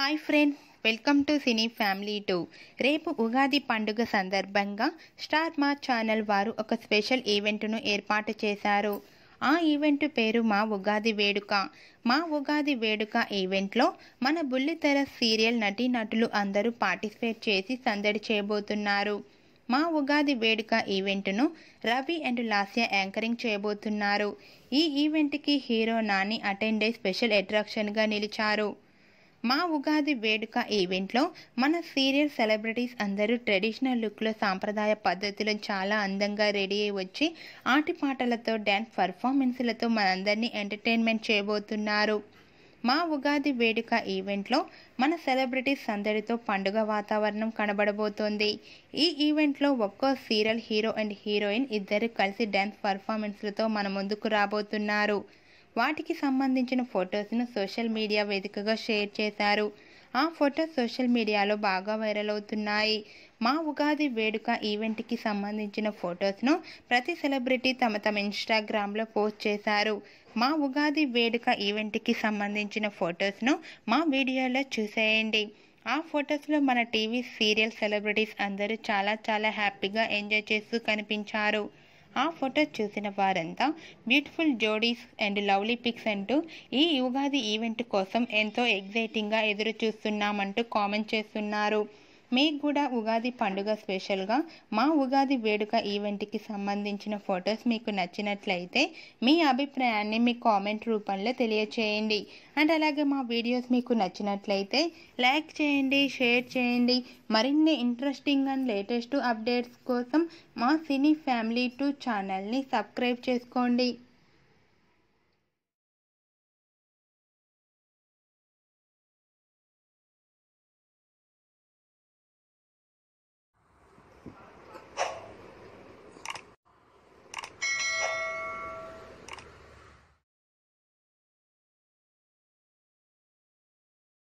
hi friend welcome to cine family two రేపు ఉగాది పండుగ సందర్భంగా స్టార్ మా ఛానల్ వారు ఒక స్పెషల్ ఈవెంట్ను ఏర్పాటు చేశారు ఆ ఈవెంట్ పేరు మా ఉగాది వేడుక మా ఉగాది వేడుక ఈవెంట్లో మన బుల్లితెర సీరియల్ నటీ నటులు అందరూ పార్టిసిపేట్ చేసి సందడి చేయబోతున్నారు మా ఉగాది వేడుక ఈవెంట్ను రవి అండ్ లాస్య యాంకరింగ్ చేయబోతున్నారు ఈ ఈవెంట్కి హీరో నాని అటెండ్ అయి స్పెషల్ అట్రాక్షన్గా నిలిచారు మా ఉగాది వేడుక ఈవెంట్లో మన సీరియల్ సెలబ్రిటీస్ అందరూ ట్రెడిషనల్ లుక్లో సాంప్రదాయ పద్ధతిలో చాలా అందంగా రెడీ అయి వచ్చి ఆటిపాటలతో డ్యాన్స్ పర్ఫార్మెన్స్లతో మనందరినీ ఎంటర్టైన్మెంట్ చేయబోతున్నారు మా ఉగాది వేడుక ఈవెంట్లో మన సెలబ్రిటీస్ అందరితో పండుగ వాతావరణం కనబడబోతోంది ఈ ఈవెంట్లో ఒక్కో సీరియల్ హీరో అండ్ హీరోయిన్ ఇద్దరు కలిసి డ్యాన్స్ పర్ఫార్మెన్స్లతో మన ముందుకు రాబోతున్నారు వాటికి సంబంధించిన ఫొటోస్ను సోషల్ మీడియా వేదికగా షేర్ చేశారు ఆ ఫోటో సోషల్ మీడియాలో బాగా వైరల్ అవుతున్నాయి మా ఉగాది వేడుక ఈవెంట్కి సంబంధించిన ఫొటోస్ను ప్రతి సెలబ్రిటీ తమ తమ ఇన్స్టాగ్రామ్లో పోస్ట్ చేశారు మా ఉగాది వేడుక ఈవెంట్కి సంబంధించిన ఫొటోస్ను మా వీడియోలో చూసేయండి ఆ ఫొటోస్లో మన టీవీ సీరియల్ సెలబ్రిటీస్ అందరూ చాలా చాలా హ్యాపీగా ఎంజాయ్ చేస్తూ కనిపించారు ఆ ఫోటో చూసిన వారంతా బ్యూటిఫుల్ జోడీస్ అండ్ లవ్లీ పిక్స్ అంటూ ఈ యుగాది ఈవెంట్ కోసం ఎంతో ఎగ్జైటింగ్గా ఎదురు చూస్తున్నామంటూ కామెంట్ చేస్తున్నారు మీకు కూడా ఉగాది పండుగ స్పెషల్గా మా ఉగాది వేడుక ఈవెంట్కి సంబంధించిన ఫొటోస్ మీకు నచ్చినట్లయితే మీ అభిప్రాయాన్ని మీ కామెంట్ రూపంలో తెలియచేయండి అండ్ అలాగే మా వీడియోస్ మీకు నచ్చినట్లయితే లైక్ చేయండి షేర్ చేయండి మరిన్ని ఇంట్రెస్టింగ్ అండ్ లేటెస్ట్ అప్డేట్స్ కోసం మా సినీ ఫ్యామిలీ టూ ఛానల్ని సబ్స్క్రైబ్ చేసుకోండి